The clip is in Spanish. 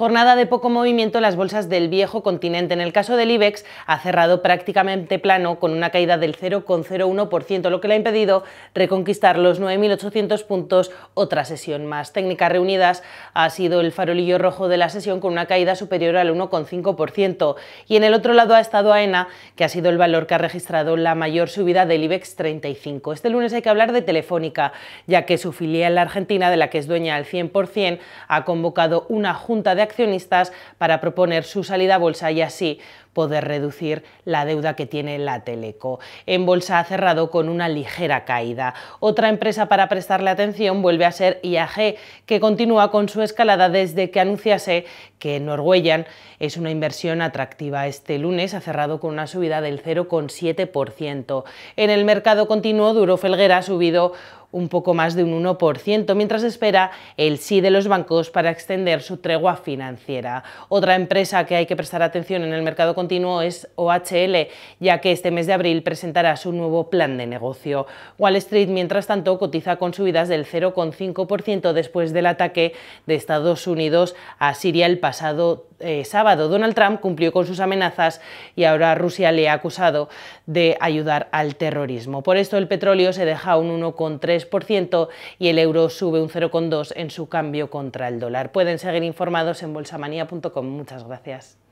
Jornada de poco movimiento en las bolsas del viejo continente. En el caso del IBEX, ha cerrado prácticamente plano con una caída del 0,01%, lo que le ha impedido reconquistar los 9.800 puntos otra sesión más. Técnicas reunidas ha sido el farolillo rojo de la sesión con una caída superior al 1,5%. Y en el otro lado ha estado AENA, que ha sido el valor que ha registrado la mayor subida del IBEX 35. Este lunes hay que hablar de Telefónica, ya que su filial argentina, de la que es dueña al 100%, ha convocado una junta de accionistas para proponer su salida a bolsa y así poder reducir la deuda que tiene la Teleco. En bolsa ha cerrado con una ligera caída. Otra empresa para prestarle atención vuelve a ser IAG, que continúa con su escalada desde que anunciase que Norwegian es una inversión atractiva. Este lunes ha cerrado con una subida del 0,7%. En el mercado continuo, Duro Felguera ha subido un poco más de un 1%, mientras espera el sí de los bancos para extender su tregua financiera. Otra empresa que hay que prestar atención en el mercado continuo es OHL, ya que este mes de abril presentará su nuevo plan de negocio. Wall Street, mientras tanto, cotiza con subidas del 0,5% después del ataque de Estados Unidos a Siria el pasado eh, sábado Donald Trump cumplió con sus amenazas y ahora Rusia le ha acusado de ayudar al terrorismo. Por esto el petróleo se deja un 1,3% y el euro sube un 0,2% en su cambio contra el dólar. Pueden seguir informados en bolsamanía.com. Muchas gracias.